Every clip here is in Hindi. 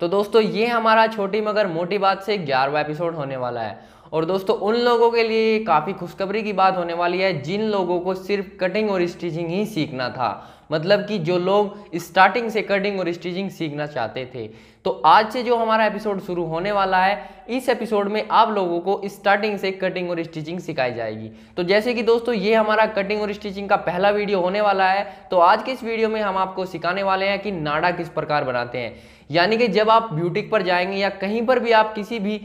तो दोस्तों ये हमारा छोटी मगर मोटी बात से ग्यारहवा एपिसोड होने वाला है और दोस्तों उन लोगों के लिए काफ़ी खुशखबरी की बात होने वाली है जिन लोगों को सिर्फ कटिंग और स्टिचिंग ही सीखना था मतलब कि जो लोग स्टार्टिंग से कटिंग और स्टिचिंग सीखना चाहते थे तो आज से जो हमारा एपिसोड शुरू होने वाला है इस एपिसोड में आप लोगों को स्टार्टिंग से कटिंग और स्टिचिंग सिखाई जाएगी तो जैसे कि दोस्तों ये हमारा कटिंग और स्टिचिंग का पहला वीडियो होने वाला है तो आज के इस वीडियो में हम आपको सिखाने वाले हैं कि नाड़ा किस प्रकार बनाते हैं यानी कि जब आप ब्यूटिक पर जाएंगे या कहीं पर भी आप किसी भी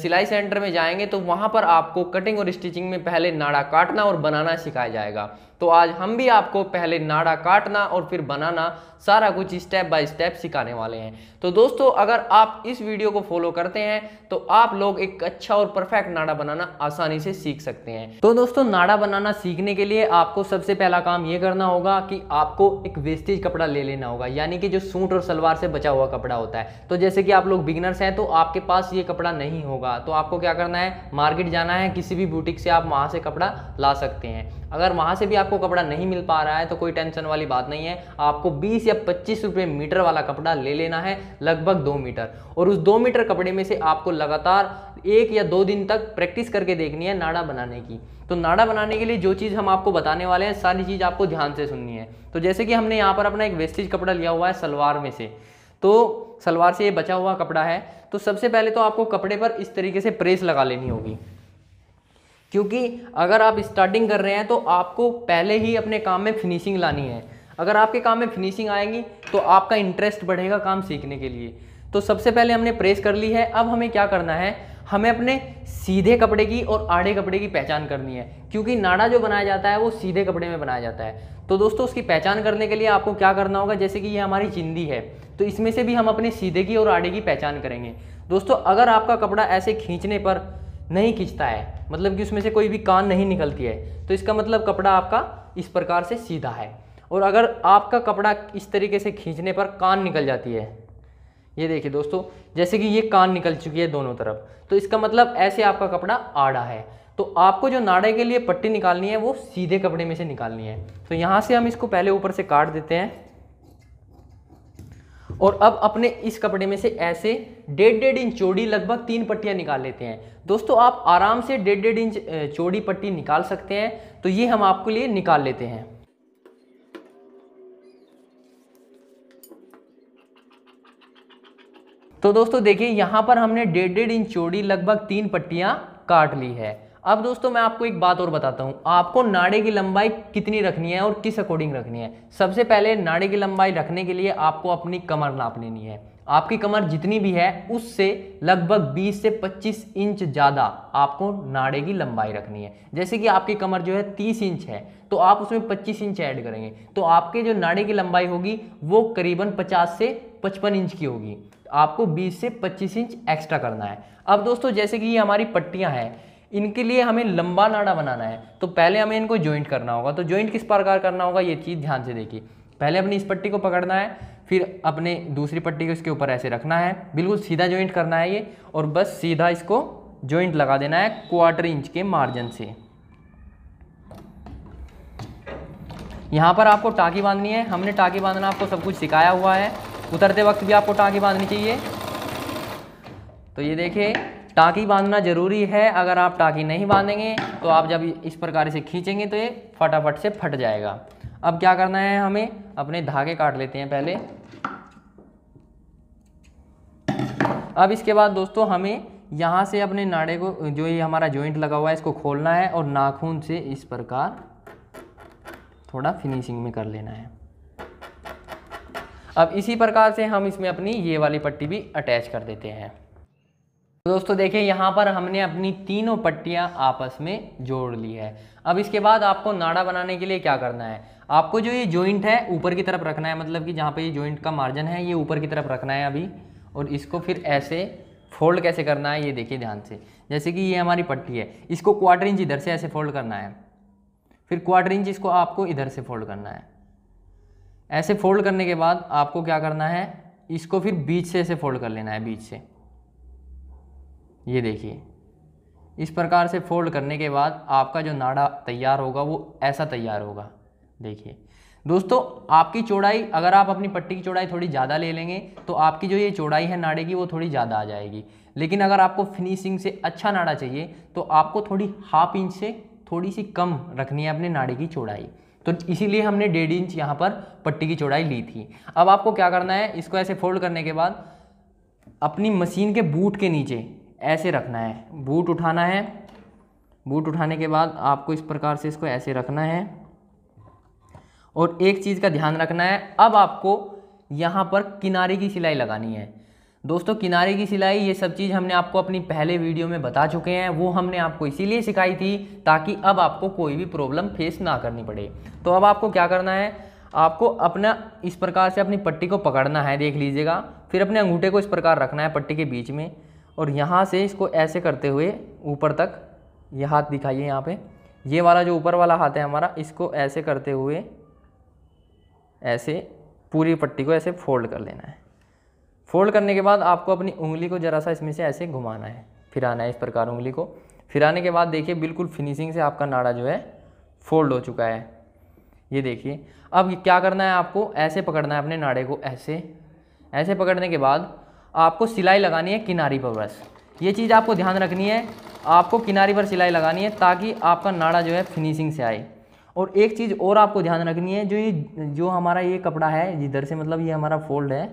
सिलाई सेंटर में जाएंगे तो वहां पर आपको कटिंग और स्टिचिंग में पहले नाड़ा काटना और बनाना सिखाया जाएगा तो आज हम भी आपको पहले नाड़ा काटना और फिर बनाना सारा कुछ स्टेप बाय स्टेप सिखाने वाले हैं तो दोस्तों दोस्तों अगर आप इस वीडियो को फॉलो करते हैं तो आप लोग एक अच्छा और परफेक्ट नाड़ा बनाना आसानी से सीख सकते हैं तो दोस्तों नाड़ा बनाना सीखने के लिए आपको सबसे पहला काम ये करना होगा कि आपको एक वेस्टेज कपड़ा ले लेना होगा यानी कि जो सूट और सलवार से बचा हुआ कपड़ा होता है तो जैसे कि आप लोग बिगनर्स हैं तो आपके पास ये कपड़ा नहीं होगा तो आपको क्या करना है मार्केट जाना है किसी भी बुटीक से आप वहां से कपड़ा ला सकते हैं अगर वहां से भी आपको कपड़ा नहीं मिल पा रहा है तो कोई टेंशन वाली बात नहीं है आपको बीस या पच्चीस रुपये मीटर वाला कपड़ा ले लेना है लगभग लगभग दो मीटर और उस दो मीटर कपड़े में से आपको लगातार एक या दो दिन तक प्रैक्टिस करके देखनी है नाड़ा बनाने की तो नाड़ा बनाने के लिए जो चीज़ हम आपको बताने वाले हैं सारी चीज़ आपको ध्यान से सुननी है तो जैसे कि हमने यहाँ पर अपना एक वेस्टेज कपड़ा लिया हुआ है सलवार में से तो सलवार से ये बचा हुआ कपड़ा है तो सबसे पहले तो आपको कपड़े पर इस तरीके से प्रेस लगा लेनी होगी क्योंकि अगर आप स्टार्टिंग कर रहे हैं तो आपको पहले ही अपने काम में फिनिशिंग लानी है अगर आपके काम में फिनिशिंग आएंगी तो आपका इंटरेस्ट बढ़ेगा काम सीखने के लिए तो सबसे पहले हमने प्रेस कर ली है अब हमें क्या करना है हमें अपने सीधे कपड़े की और आड़े कपड़े की पहचान करनी है क्योंकि नाड़ा जो बनाया जाता है वो सीधे कपड़े में बनाया जाता है तो दोस्तों उसकी पहचान करने के लिए आपको क्या करना होगा जैसे कि ये हमारी चिंदी है तो इसमें से भी हम अपने सीधे की और आड़े की पहचान करेंगे दोस्तों अगर आपका कपड़ा ऐसे खींचने पर नहीं खींचता है मतलब कि उसमें से कोई भी कान नहीं निकलती है तो इसका मतलब कपड़ा आपका इस प्रकार से सीधा है और अगर आपका कपड़ा इस तरीके से खींचने पर कान निकल जाती है ये देखिए दोस्तों जैसे कि ये कान निकल चुकी है दोनों तरफ तो इसका मतलब ऐसे आपका कपड़ा आड़ा है तो आपको जो नाड़े के लिए पट्टी निकालनी है वो सीधे कपड़े में से निकालनी है तो यहाँ से हम इसको पहले ऊपर से काट देते हैं और अब अपने इस कपड़े में से ऐसे डेढ़ डेढ़ इंच चौड़ी लगभग तीन पट्टियाँ निकाल लेते हैं दोस्तों आप आराम से डेढ़ डेढ़ इंच चौड़ी पट्टी निकाल सकते हैं तो ये हम आपके लिए निकाल लेते हैं तो दोस्तों देखिए यहाँ पर हमने डेढ़ डेढ़ इंच चौड़ी लगभग तीन पट्टियाँ काट ली है अब दोस्तों मैं आपको एक बात और बताता हूँ आपको नाड़े की लंबाई कितनी रखनी है और किस अकॉर्डिंग रखनी है सबसे पहले नाड़े की लंबाई रखने के लिए आपको अपनी कमर नाप लेनी है आपकी कमर जितनी भी है उससे लगभग 20 से 25 इंच ज़्यादा आपको नाड़े की लंबाई रखनी है जैसे कि आपकी कमर जो है 30 इंच है तो आप उसमें 25 इंच ऐड करेंगे तो आपके जो नाड़े की लंबाई होगी वो करीबन 50 से 55 इंच की होगी आपको 20 से 25 इंच एक्स्ट्रा करना है अब दोस्तों जैसे कि ये हमारी पट्टियां हैं इनके लिए हमें लंबा नाड़ा बनाना है तो पहले हमें इनको ज्वाइंट करना होगा तो ज्वाइंट किस प्रकार करना होगा ये चीज़ ध्यान से देखिए पहले अपनी इस पट्टी को पकड़ना है फिर अपने दूसरी पट्टी को इसके ऊपर ऐसे रखना है बिल्कुल सीधा ज्वाइंट करना है ये और बस सीधा इसको ज्वाइंट लगा देना है क्वार्टर इंच के मार्जिन से यहाँ पर आपको टाकी बांधनी है हमने टाकी बांधना आपको सब कुछ सिखाया हुआ है उतरते वक्त भी आपको टाँकी बांधनी चाहिए तो ये देखिए टाँकी बांधना ज़रूरी है अगर आप टाँकी नहीं बांधेंगे तो आप जब इस प्रकार से खींचेंगे तो ये फटाफट से फट जाएगा अब क्या करना है हमें अपने धागे काट लेते हैं पहले अब इसके बाद दोस्तों हमें यहाँ से अपने नाड़े को जो ये हमारा जॉइंट लगा हुआ है इसको खोलना है और नाखून से इस प्रकार थोड़ा फिनिशिंग में कर लेना है अब इसी प्रकार से हम इसमें अपनी ये वाली पट्टी भी अटैच कर देते हैं तो दोस्तों देखिए यहाँ पर हमने अपनी तीनों पट्टियाँ आपस में जोड़ ली है अब इसके बाद आपको नाड़ा बनाने के लिए क्या करना है आपको जो ये जॉइंट है ऊपर की तरफ रखना है मतलब कि जहाँ पे ये जॉइंट का मार्जिन है ये ऊपर की तरफ रखना है अभी और इसको फिर ऐसे फोल्ड कैसे करना है ये देखिए ध्यान से जैसे कि ये हमारी पट्टी है इसको क्वार्टर इंच इधर से ऐसे फोल्ड करना है फिर क्वार्टर इंच इसको आपको इधर से फोल्ड करना है ऐसे फोल्ड करने के बाद आपको क्या करना है इसको फिर बीच से ऐसे फोल्ड कर लेना है बीच से ये देखिए इस प्रकार से फोल्ड करने के बाद आपका जो नाड़ा तैयार होगा वो ऐसा तैयार होगा देखिए दोस्तों आपकी चौड़ाई अगर आप अपनी पट्टी की चौड़ाई थोड़ी ज़्यादा ले लेंगे तो आपकी जो ये चौड़ाई है नाड़े की वो थोड़ी ज़्यादा आ जाएगी लेकिन अगर आपको फिनिशिंग से अच्छा नाड़ा चाहिए तो आपको थोड़ी हाफ इंच से थोड़ी सी कम रखनी है अपने नाड़े की चौड़ाई तो इसीलिए हमने डेढ़ इंच यहाँ पर पट्टी की चौड़ाई ली थी अब आपको क्या करना है इसको ऐसे फोल्ड करने के बाद अपनी मशीन के बूट के नीचे ऐसे रखना है बूट उठाना है बूट उठाने के बाद आपको इस प्रकार से इसको ऐसे रखना है और एक चीज़ का ध्यान रखना है अब आपको यहाँ पर किनारे की सिलाई लगानी है दोस्तों किनारे की सिलाई ये सब चीज़ हमने आपको अपनी पहले वीडियो में बता चुके हैं वो हमने आपको इसीलिए सिखाई थी ताकि अब आपको कोई भी प्रॉब्लम फेस ना करनी पड़े तो अब आपको क्या करना है आपको अपना इस प्रकार से अपनी पट्टी को पकड़ना है देख लीजिएगा फिर अपने अंगूठे को इस प्रकार रखना है पट्टी के बीच में और यहाँ से इसको ऐसे करते हुए ऊपर तक ये हाथ दिखाइए यहाँ पे ये वाला जो ऊपर वाला हाथ है हमारा इसको ऐसे करते हुए ऐसे पूरी पट्टी को ऐसे फोल्ड कर लेना है फोल्ड करने के बाद आपको अपनी उंगली को ज़रा सा इसमें से ऐसे घुमाना है फिराना है इस प्रकार उंगली को फिराने के बाद देखिए बिल्कुल फिनिशिंग से आपका नाड़ा जो है फोल्ड हो चुका है ये देखिए अब क्या करना है आपको ऐसे पकड़ना है अपने नाड़े को ऐसे ऐसे पकड़ने के बाद आपको सिलाई लगानी है किनारी पर बस ये चीज़ आपको ध्यान रखनी है आपको किनारी पर सिलाई लगानी है ताकि आपका नाड़ा जो है फिनिशिंग से आए और एक चीज़ और आपको ध्यान रखनी है जो ये जो हमारा ये कपड़ा है जिधर से मतलब ये हमारा फोल्ड है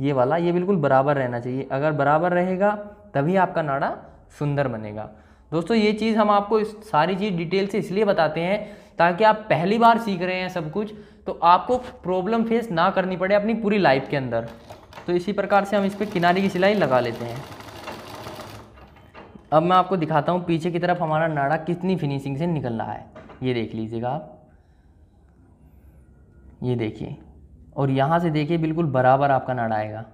ये वाला ये बिल्कुल बराबर रहना चाहिए अगर बराबर रहेगा तभी आपका नाड़ा सुंदर बनेगा दोस्तों ये चीज़ हम आपको इस सारी चीज़ डिटेल से इसलिए बताते हैं ताकि आप पहली बार सीख रहे हैं सब कुछ तो आपको प्रॉब्लम फेस ना करनी पड़े अपनी पूरी लाइफ के अंदर तो इसी प्रकार से हम इस पर किनारे की सिलाई लगा लेते हैं अब मैं आपको दिखाता हूँ पीछे की तरफ हमारा नाड़ा कितनी फिनिशिंग से निकल रहा है ये देख लीजिएगा आप ये देखिए और यहाँ से देखिए बिल्कुल बराबर आपका नड आएगा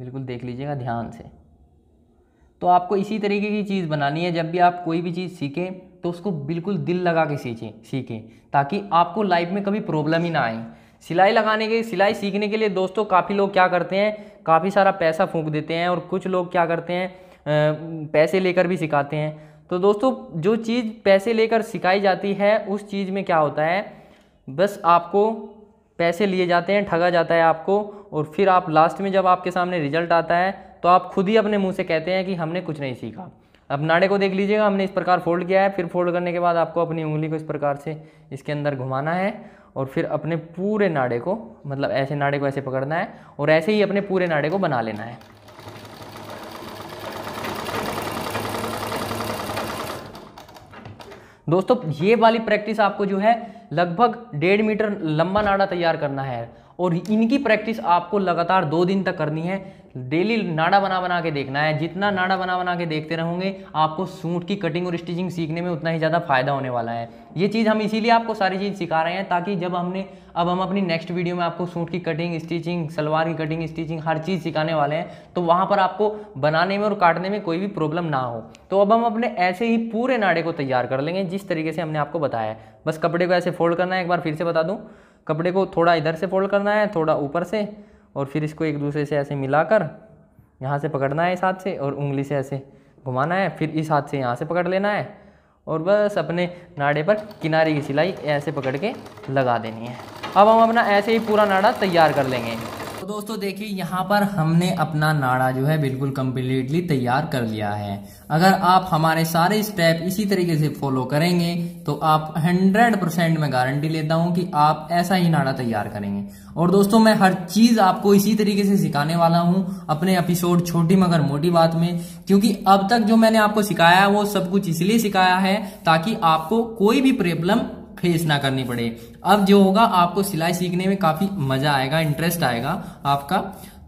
बिल्कुल देख लीजिएगा ध्यान से तो आपको इसी तरीके की चीज़ बनानी है जब भी आप कोई भी चीज़ सीखें तो उसको बिल्कुल दिल लगा के सीखें सीखें ताकि आपको लाइफ में कभी प्रॉब्लम ही ना आए सिलाई लगाने के सिलाई सीखने के लिए दोस्तों काफ़ी लोग क्या करते हैं काफ़ी सारा पैसा फूंक देते हैं और कुछ लोग क्या करते हैं पैसे लेकर भी सिखाते हैं तो दोस्तों जो चीज़ पैसे लेकर सिखाई जाती है उस चीज़ में क्या होता है बस आपको पैसे लिए जाते हैं ठगा जाता है आपको और फिर आप लास्ट में जब आपके सामने रिजल्ट आता है तो आप खुद ही अपने मुंह से कहते हैं कि हमने कुछ नहीं सीखा अब नाड़े को देख लीजिएगा हमने इस प्रकार फोल्ड किया है फिर फोल्ड करने के बाद आपको अपनी उंगली को इस प्रकार से इसके अंदर घुमाना है और फिर अपने पूरे नाड़े को मतलब ऐसे नाड़े को ऐसे पकड़ना है और ऐसे ही अपने पूरे नाड़े को बना लेना है दोस्तों ये वाली प्रैक्टिस आपको जो है लगभग डेढ़ मीटर लंबा नाड़ा तैयार करना है और इनकी प्रैक्टिस आपको लगातार दो दिन तक करनी है डेली नाड़ा बना बना के देखना है जितना नाड़ा बना बना के देखते रहोगे आपको सूट की कटिंग और स्टिचिंग सीखने में उतना ही ज़्यादा फायदा होने वाला है ये चीज़ हम इसीलिए आपको सारी चीज़ सिखा रहे हैं ताकि जब हमने अब हम अपनी नेक्स्ट वीडियो में आपको सूट की कटिंग स्टिचिंग सलवार की कटिंग स्टिचिंग हर चीज़ सिखाने वाले हैं तो वहाँ पर आपको बनाने में और काटने में कोई भी प्रॉब्लम ना हो तो अब हम अपने ऐसे ही पूरे नाड़े को तैयार कर लेंगे जिस तरीके से हमने आपको बताया है बस कपड़े को ऐसे फोल्ड करना है एक बार फिर से बता दूँ कपड़े को थोड़ा इधर से फोल्ड करना है थोड़ा ऊपर से और फिर इसको एक दूसरे से ऐसे मिलाकर यहाँ से पकड़ना है इस हाथ से और उंगली से ऐसे घुमाना है फिर इस हाथ से यहाँ से पकड़ लेना है और बस अपने नाड़े पर किनारे की सिलाई ऐसे पकड़ के लगा देनी है अब हम अपना ऐसे ही पूरा नाड़ा तैयार कर लेंगे दोस्तों देखिए यहाँ पर हमने अपना नाड़ा जो है बिल्कुल कम्प्लीटली तैयार कर लिया है अगर आप हमारे सारे स्टेप इसी तरीके से फॉलो करेंगे तो आप 100 परसेंट मैं गारंटी लेता हूँ कि आप ऐसा ही नाड़ा तैयार करेंगे और दोस्तों मैं हर चीज आपको इसी तरीके से सिखाने वाला हूँ अपने एपिसोड छोटी मगर मोटी बात में क्योंकि अब तक जो मैंने आपको सिखाया वो सब कुछ इसलिए सिखाया है ताकि आपको कोई भी प्रॉब्लम फेस ना करनी पड़े अब जो होगा आपको सिलाई सीखने में काफी मजा आएगा इंटरेस्ट आएगा आपका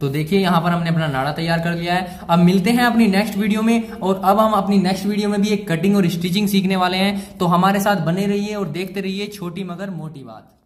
तो देखिए यहां पर हमने अपना नाड़ा तैयार कर लिया है अब मिलते हैं अपनी नेक्स्ट वीडियो में और अब हम अपनी नेक्स्ट वीडियो में भी एक कटिंग और स्टिचिंग सीखने वाले हैं तो हमारे साथ बने रहिए और देखते रहिए छोटी मगर मोटी बात